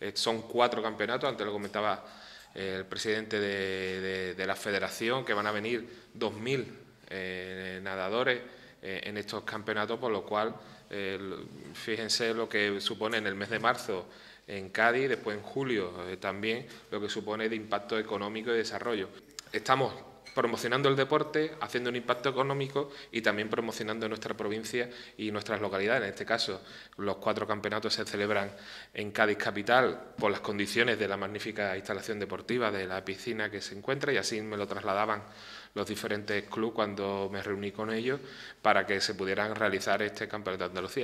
Eh, son cuatro campeonatos, antes lo comentaba eh, el presidente de, la federación, que van a venir 2.000 eh, nadadores en estos campeonatos, por lo cual fíjense lo que supone en el mes de marzo en Cádiz, después en julio también, lo que supone de impacto económico y desarrollo. Estamos promocionando el deporte, haciendo un impacto económico y también promocionando nuestra provincia y nuestras localidades. En este caso, los cuatro campeonatos se celebran en Cádiz Capital por las condiciones de la magnífica instalación deportiva, de la piscina que se encuentra y así me lo trasladaban los diferentes clubes cuando me reuní con ellos para que se pudieran realizar este campeonato de Andalucía.